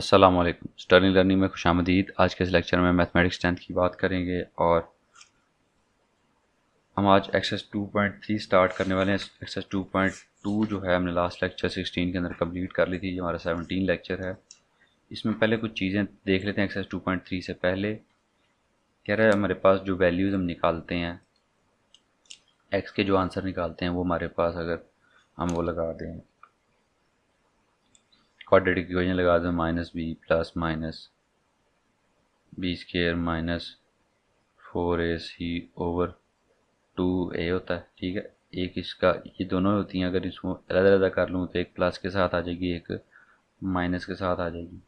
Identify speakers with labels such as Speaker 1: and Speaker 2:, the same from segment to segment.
Speaker 1: अस्सलाम वालेकुम stunning learning में खुश आमदीद आज के इस लेक्चर में मैथमेटिक्स टेंथ की बात करेंगे और हम आज एक्सेस 2.3 स्टार्ट करने वाले हैं एक्सेस 2.2 जो है हमने लास्ट लेक्चर 16 के अंदर कंप्लीट कर ली थी जो हमारा 17 लेक्चर है इसमें पहले कुछ चीज़ें देख लेते हैं एक्सेस 2.3 से पहले कह रहे हैं हमारे पास जो वैल्यूज़ हम निकालते हैं एक्स के जो आंसर निकालते हैं वो हमारे पास अगर हम वो लगा दें क्वाड्रेटिक इक्वेशन लगा दो minus B plus minus B square minus four A C over two A होता है ठीक है एक इसका ये दोनों होती हैं अगर इसको अलग अलग कर लूँ तो एक प्लस के साथ आ जाएगी एक माइनस के साथ आ जाएगी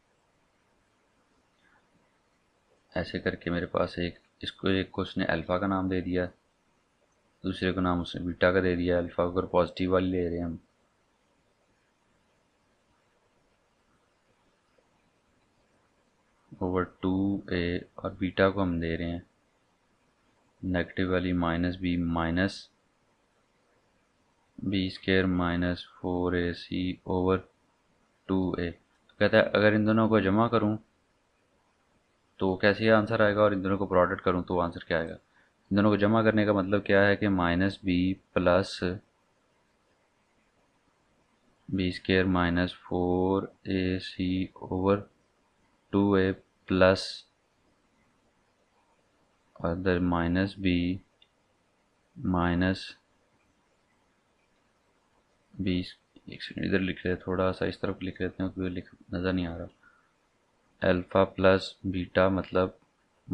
Speaker 1: ऐसे करके मेरे पास एक इसको एक को उसने अल्फ़ा का नाम दे दिया दूसरे को नाम उसने बीटा का दे दिया अल्फ़ा अगर पॉजिटिव वाली ले रहे हैं हम ओवर टू ए और बीटा को हम दे रहे हैं नेगेटिव वाली minus B minus B square minus four A C over two A कहता है अगर इन दोनों को जमा करूं तो कैसे आंसर आएगा और इन दोनों को प्रोडक्ट करूं तो आंसर क्या आएगा इन दोनों को जमा करने का मतलब क्या है कि minus B plus B square minus four A C over two A plus और इधर माइनस बी माइनस बी एक सेकेंड इधर लिख रहे थोड़ा सा इस तरफ लिख लेते हैं तो लिख नज़र नहीं आ रहा अल्फ़ा प्लस बीटा मतलब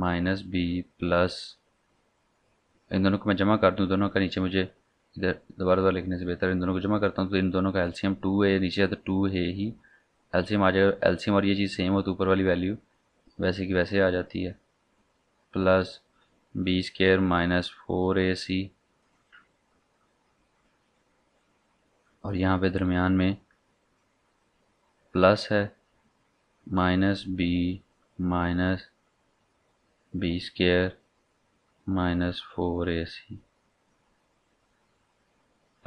Speaker 1: माइनस बी प्लस इन दोनों को मैं जमा कर हूँ दोनों का नीचे मुझे इधर दोबारा दोबारा लिखने से बेहतर इन दोनों को जमा करता हूँ तो इन दोनों का एलसीएम टू है नीचे तो टू है ही एलसीएम आ जाएगा एलसीएम और ये चीज़ सेम हो तो ऊपर वाली वैल्यू वैसे की वैसे आ जाती है plus B square minus four A C और यहाँ पे दरमियान में प्लस है minus B minus B square minus four A C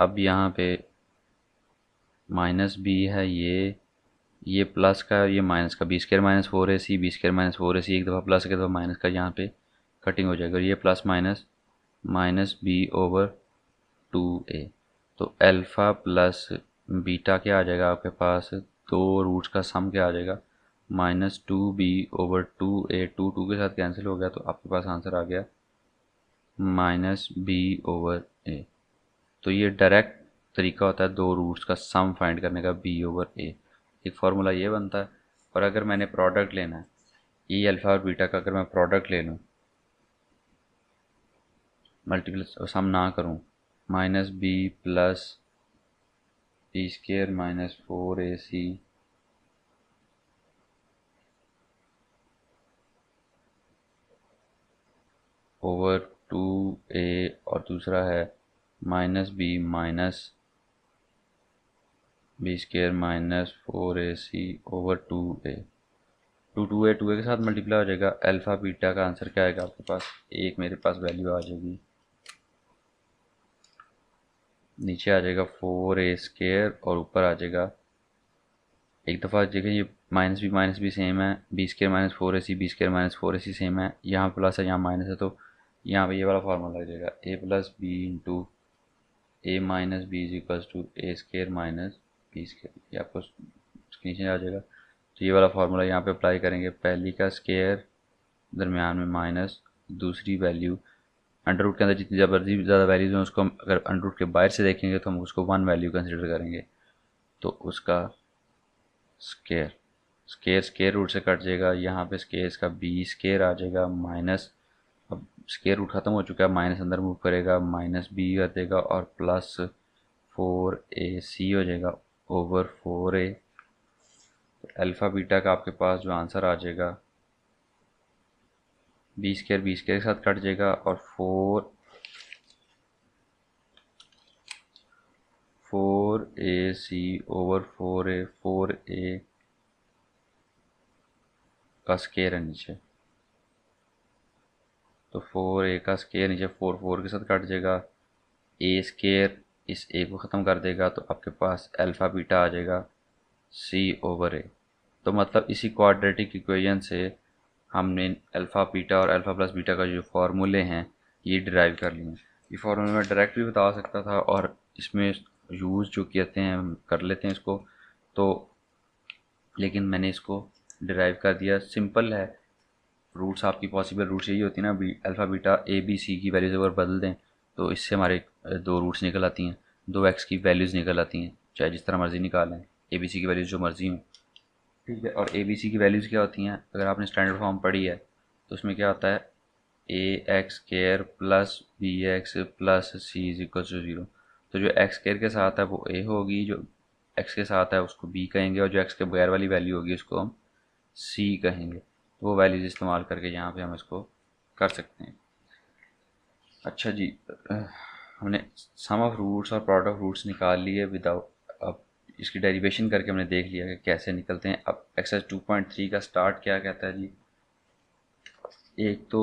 Speaker 1: अब यहाँ पे माइनस बी है ये ये प्लस का ये माइनस का B square minus four A C B square minus four A C एक दफ़ा प्लस एक दफ़ा माइनस का यहाँ पे कटिंग हो जाएगा और ये plus minus minus B over two A तो अल्फ़ा प्लस बीटा क्या आ जाएगा आपके पास दो रूट्स का सम क्या आ जाएगा minus two B over two A two two के साथ कैंसिल हो गया तो आपके पास आंसर आ गया माइनस बी ओवर ए तो ये डायरेक्ट तरीका होता है दो रूट्स का सम फाइंड करने का बी ओवर ए एक फार्मूला ये बनता है और अगर मैंने प्रोडक्ट लेना है ई e अल्फ़ा और बीटा का अगर मैं प्रोडक्ट ले लूँ मल्टीपल सम ना करूँ minus B plus E square minus four A C over two A और दूसरा है minus B minus B square minus four A C over two A two two A two A के साथ multiply हो जाएगा alpha beta का answer क्या आएगा आपके पास एक मेरे पास वैल्यू आ जाएगी नीचे आ जाएगा फोर ए स्केयर और ऊपर आ जाएगा एक दफ़ा जाएगा ये माइनस भी माइनस भी सेम है B square minus four A C B square minus four A C same है यहाँ प्लस है यहाँ माइनस है तो यहाँ पे ये वाला फार्मूला लग जाएगा A plus B into A minus B is equal to A square minus फीस के ये आपको नीचे आ जाएगा तो ये वाला फार्मूला यहाँ पे अप्लाई करेंगे पहली का स्केयर दरमियान में माइनस दूसरी वैल्यू अंडर रूट के अंदर जितनी ज़बरदस्ती ज़्यादा वैल्यूज़ हैं उसको हम अगर अंडर रूट के बाहर से देखेंगे तो हम उसको वन वैल्यू कंसिडर करेंगे तो उसका स्केयर स्केयर स्केयर रूट से कट जाएगा यहाँ पे स्केयर इसका बी स्केयर आ जाएगा माइनस अब स्केयर रूट ख़त्म हो चुका है माइनस अंदर मूव करेगा माइनस बी कर देगा और प्लस फोर ए सी हो जाएगा over four A alpha beta का आपके पास जो आंसर आ जाएगा बीस केयर बीस स्केयर के साथ कट जाएगा और four four A C over four A four A का स्केयर है नीचे तो फोर ए का स्केयर नीचे फोर फोर के साथ कट जाएगा ए स्केयर इस ए को ख़त्म कर देगा तो आपके पास अल्फ़ा बीटा आ जाएगा सी ओवर ए तो मतलब इसी क्वाड्रेटिक इक्वेशन से हमने अल्फ़ा बीटा और अल्फ़ा प्लस बीटा का जो फार्मूले हैं ये ड्राइव कर लिए ये फार्मूले मैं डायरेक्ट भी बता सकता था और इसमें यूज़ जो कहते हैं कर लेते हैं इसको तो लेकिन मैंने इसको ड्राइव कर दिया सिंपल है रूट्स आपकी पॉसिबल रूट्स यही होती है ना B alpha beta A B C की वैल्यूज अगर बदल दें तो इससे हमारे दो रूट्स निकल आती हैं दो एक्स की वैल्यूज़ निकल आती हैं चाहे जिस तरह मर्ज़ी निकालें ए बी सी की वैल्यूज़ जो मर्ज़ी हों ठीक है और ए बी सी की वैल्यूज़ क्या होती हैं अगर आपने स्टैंडर्ड फॉर्म पढ़ी है तो उसमें क्या होता है A X square plus B X plus C is equal to zero तो जो एक्स केयर के साथ है वो ए होगी जो एक्स के साथ है उसको बी कहेंगे और जो एक्स के बगैर वाली वैल्यू होगी उसको हम सी कहेंगे तो वो वैल्यूज़ इस्तेमाल करके यहाँ पे हम इसको कर सकते हैं अच्छा जी हमने सम ऑफ रूट्स और प्रोडक्ट ऑफ रूट्स निकाल लिए विदाउट अब इसकी डेरिवेशन करके हमने देख लिया कि कैसे निकलते हैं अब एक्सरसाइज टू पॉइंट थ्री का स्टार्ट क्या कहता है जी एक तो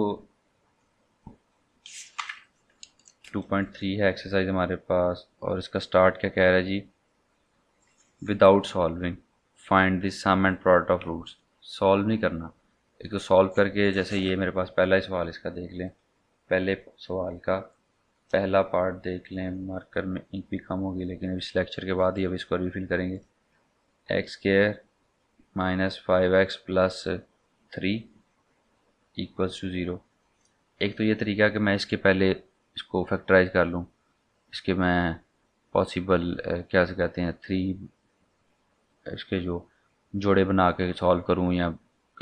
Speaker 1: टू पॉइंट थ्री है एक्सरसाइज हमारे पास और इसका स्टार्ट क्या कह रहा है जी without solving find this sum and product of roots solve नहीं करना एक तो सॉल्व करके जैसे ये मेरे पास पहला ही सवाल इसका देख लें पहले सवाल का पहला पार्ट देख लें मार्कर में इंक भी कम होगी लेकिन इस लेक्चर के बाद ही अब इसको रिफिल करेंगे x square minus five x plus three equals to zero एक तो ये तरीका कि मैं इसके पहले इसको फैक्टराइज कर लूँ इसके मैं पॉसिबल क्या से कहते हैं थ्री इसके जो जोड़े बना के सॉल्व करूँ या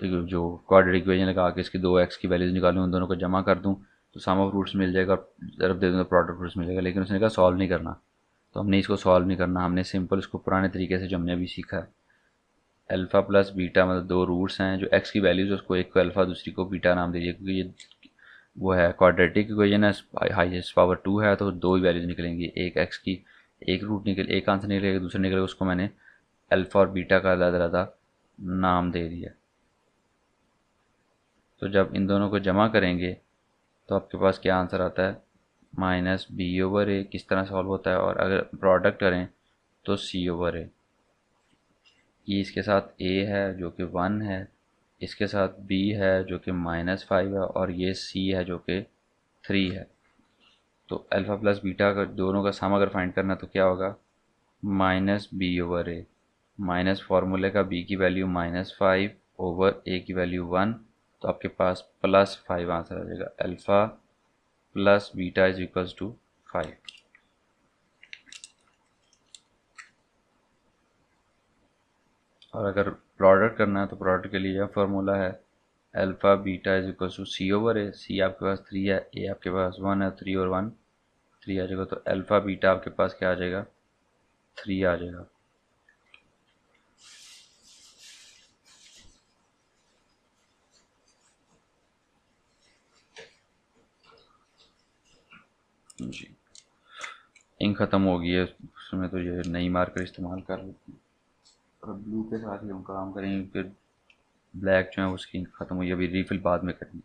Speaker 1: जो क्वाड्रेटिक इक्वेशन लगा के इसके दो एक्स की वैल्यूज निकालूँ उन दोनों को जमा कर दूँ तो सम ऑफ रूट्स मिल जाएगा जरब दे दूँगा प्रोडक्ट रूट्स मिल जाएगा लेकिन उसने कहा सॉल्व नहीं करना तो हमने इसको सॉल्व नहीं करना हमने सिंपल इसको पुराने तरीके से जो हमने अभी सीखा है अल्फ़ा प्लस बीटा मतलब दो रूट्स हैं जो एक्स की वैल्यूज़ उसको एक को अल्फ़ा दूसरी को बीटा नाम दीजिए क्योंकि ये वो है क्वाड्रेटिक इक्वेशन है हाईएस्ट पावर टू है तो दो ही वैल्यूज निकलेंगी एक एक्स की एक रूट निकल एक आंसर निकलेगा दूसरा निकलेगा उसको मैंने अल्फ़ा और बीटा का अलग अलग नाम दे दिया तो जब इन दोनों को जमा करेंगे तो आपके पास क्या आंसर आता है माइनस बी ओवर ए किस तरह सॉल्व होता है और अगर प्रोडक्ट करें तो सी ओवर ए ये इसके साथ ए है जो कि वन है इसके साथ बी है जो कि माइनस फाइव है और ये सी है जो कि थ्री है तो अल्फ़ा प्लस बीटा का दोनों का सम अगर फाइंड करना तो क्या होगा minus B over a minus फार्मूले का बी की value minus five over a की वैल्यू वन तो आपके पास प्लस फाइव आंसर आ जाएगा alpha plus beta is equal to five और अगर प्रोडक्ट करना है तो प्रोडक्ट के लिए यह फॉर्मूला है alpha beta is equal to c over a c आपके पास थ्री है ए आपके पास वन है थ्री और वन थ्री आ जाएगा तो अल्फ़ा बीटा आपके पास क्या आ जाएगा थ्री आ जाएगा इंक ख़त्म हो गई है उसमें तो ये नई मार्कर इस्तेमाल कर लेते हैं और ब्लू के साथ ही हम काम करेंगे फिर ब्लैक जो है उसकी इंक ख़त्म हुई अभी रीफिल बाद में करेंगे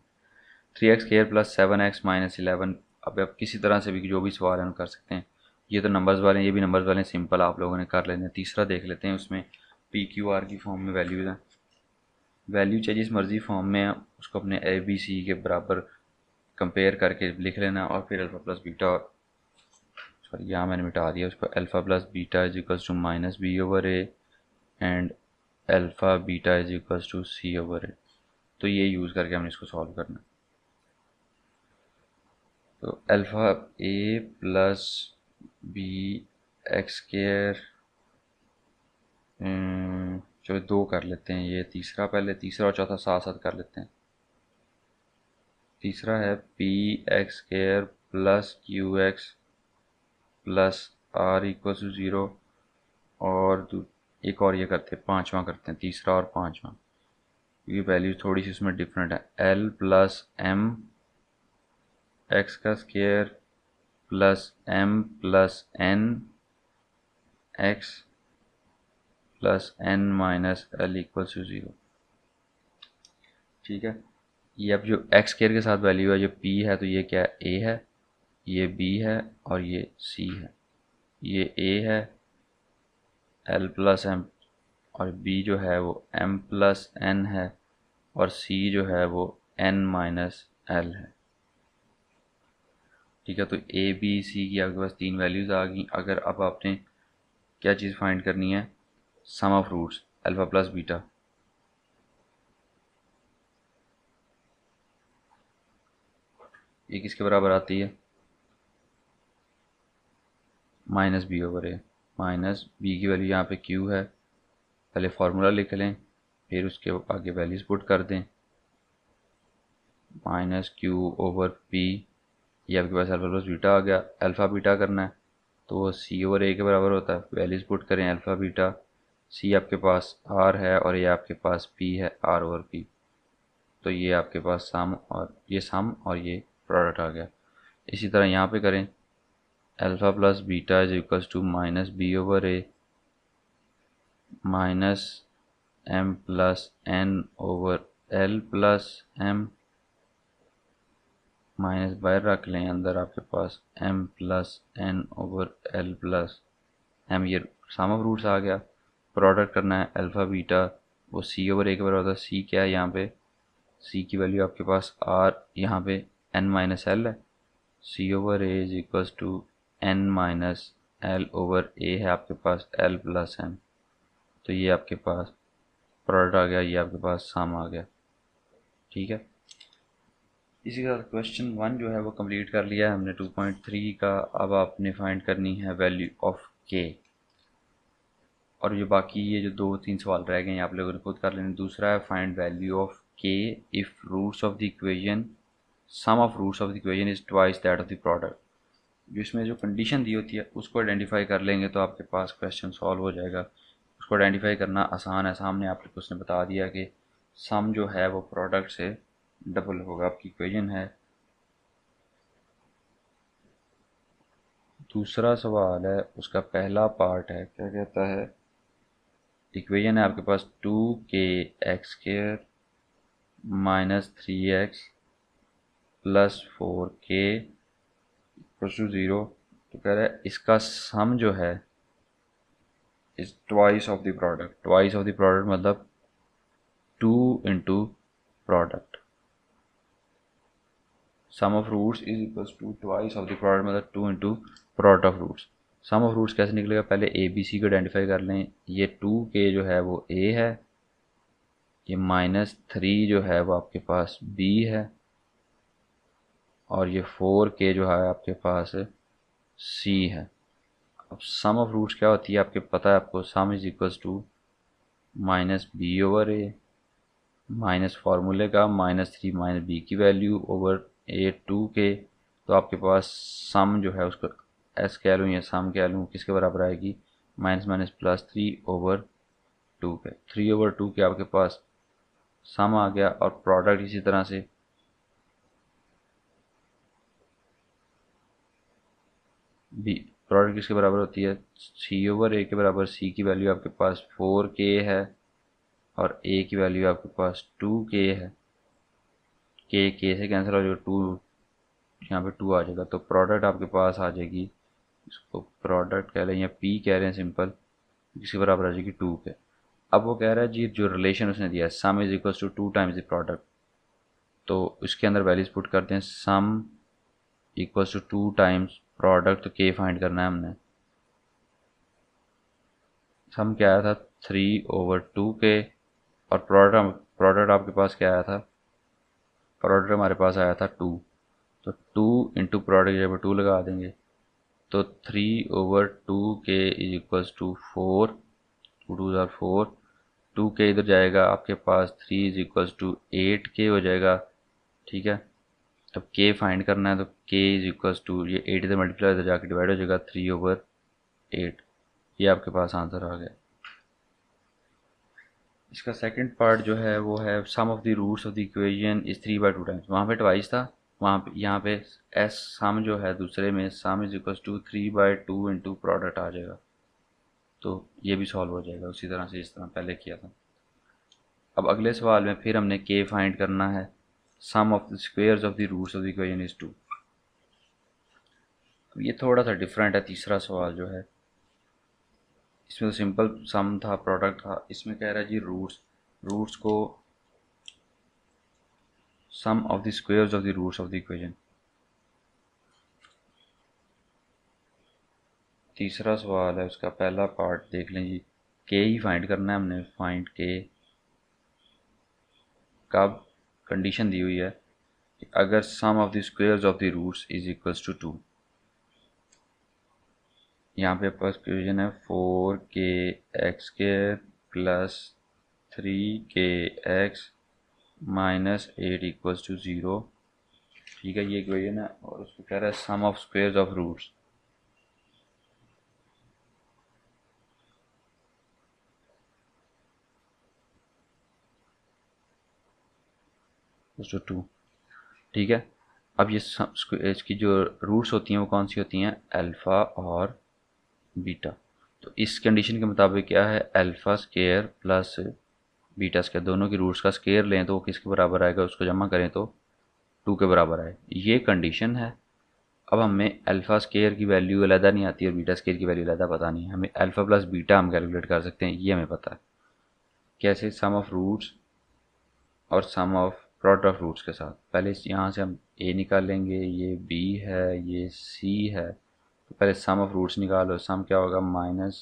Speaker 1: three x square plus seven x minus eleven अब आप किसी तरह से भी जो भी सवाल है कर सकते हैं ये तो नंबर्स वाले हैं ये भी नंबर्स वाले हैं सिंपल आप लोगों ने कर लेते हैं तीसरा देख लेते हैं उसमें पी क्यू आर की फॉर्म में वैल्यूज़ हैं वैल्यू चाहे जिस मर्ज़ी फॉर्म में उसको अपने ए बी सी के बराबर कंपेयर करके लिख लेना और फिर अल्फा प्लस बीटा सॉरी यहाँ मैंने मिटा दिया उसको alpha plus beta is equal to minus B over a and alpha beta is equal to c over a तो ये यूज़ करके हमने इसको सॉल्व करना तो alpha a plus B x square चलो दो कर लेते हैं ये तीसरा पहले तीसरा और चौथा साथ साथ कर लेते हैं तीसरा है p x square plus q x plus r equal to zero और एक और ये करते हैं पाँचवा करते हैं तीसरा और पाँचवा ये वैल्यू थोड़ी सी इसमें डिफरेंट है एल प्लस एम एक्स का square plus m plus n x plus n minus l equals to zero ठीक है ये अब जो एक्स केयर के साथ वैल्यू है जो पी है तो ये क्या ए है ये बी है और ये सी है ये ए है एल प्लस एम और बी जो है वो एम प्लस एन है और सी जो है वो एन माइनस एल है ठीक है तो ए बी सी की आपके पास तीन वैल्यूज़ आ गई अगर अब आपने क्या चीज़ फाइंड करनी है sum of roots alpha plus beta ये किसके बराबर आती है minus B over a minus b की वैल्यू यहाँ पे क्यू है पहले फार्मूला लिख लें फिर उसके आगे वैल्यूज पुट कर दें माइनस क्यू ओवर पी ये आपके पास अल्फा प्लस बीटा आ गया अल्फ़ा बीटा करना है तो वो सी ओवर ए के बराबर होता है वैल्यूज पुट करें अल्फ़ा बीटा सी आपके पास आर है और ये आपके पास पी है आर ओवर पी तो ये आपके पास सम और ये सम और ये प्रोडक्ट आ गया इसी तरह यहाँ पे करें alpha plus beta is equals to minus b over a minus m plus n over l plus m minus बाहर रख लें अंदर आपके पास m plus n over l plus m ये ऑफ रूट्स आ गया प्रोडक्ट करना है अल्फ़ा बीटा वो सी ओवर ए के बराबर होता है सी क्या है यहाँ पे सी की वैल्यू आपके पास आर यहाँ पे एन माइनस एल है c over a is equal to n minus l over a है आपके पास एल प्लस एन तो ये आपके पास प्रोडक्ट आ गया ये आपके पास सम आ गया ठीक है इसी के साथ क्वेश्चन वन जो है वो कंप्लीट कर लिया है हमने टू पॉइंट थ्री का अब आपने फाइंड करनी है वैल्यू ऑफ के और जो बाकी ये जो दो तीन सवाल रह गए हैं आप लोगों ने खुद कर लेने दूसरा है find value of k if roots of the equation sum of roots of the equation is twice that of the product जिसमें जो कंडीशन दी होती है उसको आइडेंटिफाई कर लेंगे तो आपके पास क्वेश्चन सॉल्व हो जाएगा उसको आइडेंटिफाई करना आसान है सामने आपको उसने बता दिया कि सम जो है वो प्रोडक्ट से डबल होगा आपकी इक्वेशन है दूसरा सवाल है उसका पहला पार्ट है क्या कहता है इक्वेशन है आपके पास two k x square minus three x plus four k equals to zero तो कह रहा है इसका सम जो है is twice of the product twice of the product मतलब two into product sum of roots is equals to twice of the product मतलब two into product of roots sum of roots कैसे निकलेगा पहले ए B सी को identify कर लें ये to के जो है वो ए है ये माइनस थ्री जो है वो आपके पास बी है और ये फोर के जो है आपके पास सी है अब सम ऑफ रूट्स क्या होती है आपके पता है आपको sum is equal to minus B over a minus फार्मूले का माइनस थ्री माइनस बी की value over a two k तो आपके पास सम जो है उसको एस कह लूँ या सम कह लूँ किसके बराबर आएगी minus minus plus three over two k three over two k आपके पास सम आ गया और प्रोडक्ट इसी तरह से बी प्रोडक्ट किसके बराबर होती है सी ओवर ए के बराबर सी की वैल्यू आपके पास फोर के है और ए की वैल्यू आपके पास टू के है के के से कैंसिल हो जाएगा टू यहाँ पे टू आ जाएगा तो प्रोडक्ट आपके पास आ जाएगी इसको प्रोडक्ट कह रहे हैं या पी कह रहे हैं सिंपल इसके बराबर आ जाएगी टू के अब वो कह रहा है जी जो रिलेशन उसने दिया है sum is equal to two times the product तो उसके अंदर वैल्यूज पुट करते हैं sum equals to two times product k find करना है हमने सम क्या आया था थ्री ओवर टू के और प्रोडक्ट प्रोडक्ट आपके पास क्या आया था प्रोडक्ट हमारे पास आया था टू तो टू इंटू प्रोडक्ट जब टू लगा देंगे तो three over two k is equals to four two two ज़ार फोर टू के इधर जाएगा आपके पास three is equals to eight k हो जाएगा ठीक है जब के फाइंड करना है तो के इज इक्वल्स टू ये एट से मल्टीप्लाई जाकर डिवाइड हो जाएगा थ्री ओवर एट ये आपके पास आंसर आ गया इसका सेकंड पार्ट जो है वो है sum of the roots of the equation is three by two times वहाँ पे ट्वाइस था वहाँ पे यहाँ पे एस सम जो है दूसरे में sum is equals to three by two into product आ जाएगा तो ये भी सॉल्व हो जाएगा उसी तरह से इस तरह पहले किया था अब अगले सवाल में फिर हमने के फाइंड करना है sum of the squares of the roots of the equation is two अब ये थोड़ा सा डिफरेंट है तीसरा सवाल जो है इसमें तो सिंपल सम था प्रोडक्ट था इसमें कह रहा है जी रूट्स रूट्स को sum of the squares of the roots of the equation तीसरा सवाल है उसका पहला पार्ट देख लें जी के ही फाइंड करना है हमने फाइंड के कब कंडीशन दी हुई है कि अगर sum of the squares of the roots is equals to two यहाँ पे फर्स्ट क्वेश्चन है four k x square plus three k x minus eight equals to zero ठीक है ये क्वेश्चन है और उसको कह रहा है sum of squares of roots equals to two ठीक है अब ये इसकी जो रूट्स होती हैं वो कौन सी होती हैं अल्फ़ा और बीटा तो इस कंडीशन के मुताबिक क्या है alpha square plus beta square दोनों की रूट्स का स्केयर लें तो वो किसके बराबर आएगा उसको जमा करें तो टू के बराबर आए ये कंडीशन है अब हमें अल्फ़ा स्केयर की वैल्यू अलहदा नहीं आती और बीटा स्केयर की वैल्यू अलहदा पता नहीं है हमें अल्फ़ा प्लस बीटा हम कैलकुलेट कर सकते हैं ये हमें पता है कैसे सम ऑफ रूट्स और sum of product of roots के साथ पहले यहाँ से हम ए निकाल लेंगे ये बी है ये सी है तो पहले सम ऑफ रूट्स निकालो सम क्या होगा minus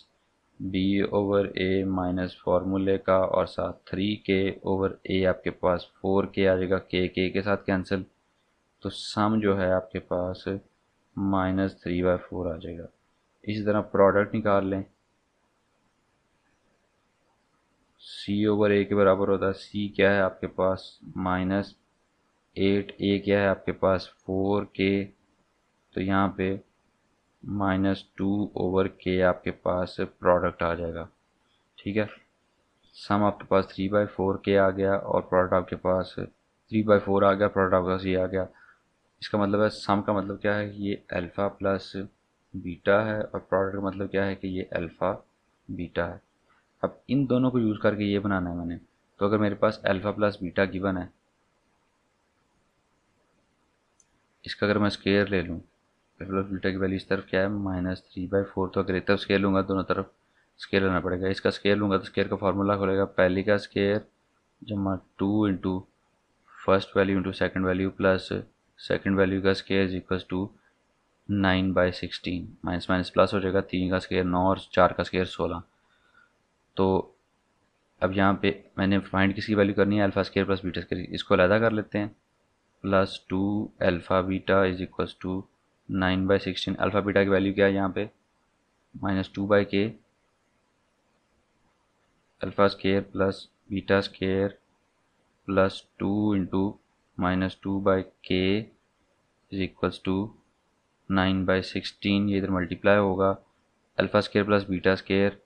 Speaker 1: B over a minus फार्मूले का और साथ थ्री के ओवर ए आपके पास फोर के आ जाएगा के के के साथ कैंसिल तो सम जो है आपके पास माइनस थ्री बाय फोर आ जाएगा इसी तरह प्रोडक्ट निकाल लें सी ओवर ए के बराबर होता है सी क्या है आपके पास माइनस एट ए क्या है आपके पास फोर के तो यहाँ पे माइनस टू ओवर के आपके पास प्रोडक्ट आ जाएगा ठीक है सम आपके पास थ्री बाई फोर के आ गया और प्रोडक्ट आपके पास थ्री बाई फोर आ गया प्रोडक्ट आपके पास ये आ गया इसका मतलब है सम का मतलब क्या है ये अल्फ़ा प्लस बीटा है और प्रोडक्ट का मतलब क्या है कि ये अल्फ़ा बीटा है अब इन दोनों को यूज़ करके ये बनाना है मैंने तो अगर मेरे पास अल्फ़ा प्लस बीटा गिवन है इसका अगर मैं स्केयर ले लूँ अल्फा प्लस बीटा की वैल्यू इस तरफ क्या है माइनस थ्री बाई फोर तो अगर एक तरफ स्केयर लूँगा दोनों तरफ स्केयर लेना पड़ेगा इसका स्केयर लूँगा तो स्केयर का फार्मूला खोलेगा पहले का स्केयर जमा two into first value into second value plus second value का square equal equal to nine by sixteen minus minus plus हो जाएगा तीन का स्केयर नौ और चार का स्केयर सोलह तो अब यहाँ पे मैंने फाइंड किसकी वैल्यू करनी है alpha square plus beta square इसको अलहदा कर लेते हैं plus two alpha beta is equal to nine by sixteen alpha beta की वैल्यू क्या है यहाँ पे minus two by k alpha square plus beta square plus two into minus two by k is equals to nine by sixteen ये इधर multiply होगा alpha square plus beta square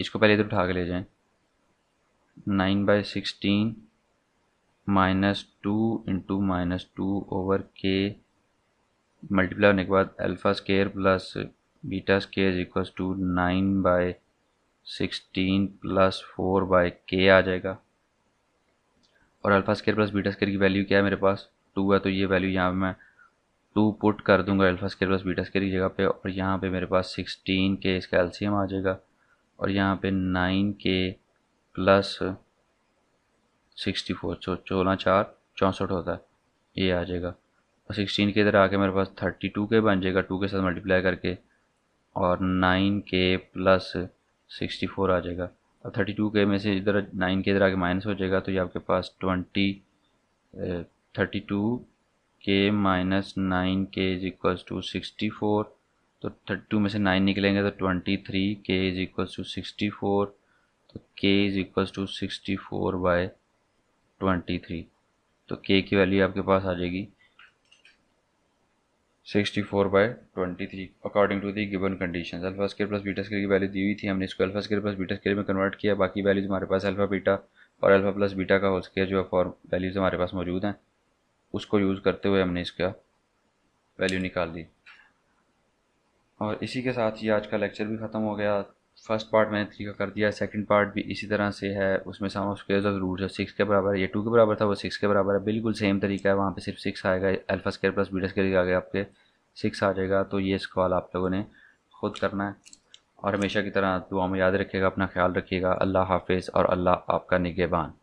Speaker 1: इसको पहले इधर उठा के ले जाएं nine by sixteen minus two into minus two over k multiply होने के बाद alpha square plus beta square equal to nine by sixteen plus four by k आ जाएगा और alpha square plus beta square की वैल्यू क्या है मेरे पास टू है तो ये वैल्यू यहाँ पे मैं टू पुट कर दूंगा alpha square plus beta square की जगह पे और यहाँ पे मेरे पास सिक्सटीन के इसका एल्सीयम आ जाएगा और यहाँ पे नाइन के प्लस सिक्सटी फोर सो चौदह चार चौंसठ होता है ये आ जाएगा और सिक्सटीन के इधर आके मेरे पास थर्टी टू के बन जाएगा टू के साथ मल्टीप्लाई करके और नाइन के प्लस सिक्सटी फोर आ जाएगा अब थर्टी टू के में से इधर नाइन के इधर आके माइनस हो जाएगा तो ये आपके पास twenty thirty two k minus nine k is equals to sixty four तो थर्टी टू में से नाइन निकलेंगे तो twenty three k is equal to sixty four तो k is equal to sixty four by twenty three तो k की value आपके पास आ जाएगी sixty four by twenty three according to the given condition alpha square plus beta square की value दी हुई थी हमने इसको alpha square plus beta square में कन्वर्ट किया बाकी वैल्यूज हमारे पास अल्फा बीटा और अल्फा प्लस बीटा का हो सके जो फॉर वैल्यूज हमारे पास मौजूद हैं उसको यूज़ करते हुए हमने इसका वैल्यू निकाल दी और इसी के साथ ही आज का लेक्चर भी ख़त्म हो गया फर्स्ट पार्ट मैंने थ्री का कर दिया सेकंड पार्ट भी इसी तरह से है उसमें sum of square of root है सिक्स के बराबर है ये टू के बराबर था वो सिक्स के बराबर है बिल्कुल सेम तरीका है वहाँ पे सिर्फ सिक्स आएगा alpha square plus beta square गया आपके सिक्स आ जाएगा तो ये सवाल आप लोगों ने खुद करना है और हमेशा की तरह दुआ में याद रखिएगा अपना ख्याल रखिएगा अल्लाह हाफिज़ और अल्लाह आपका निगेबान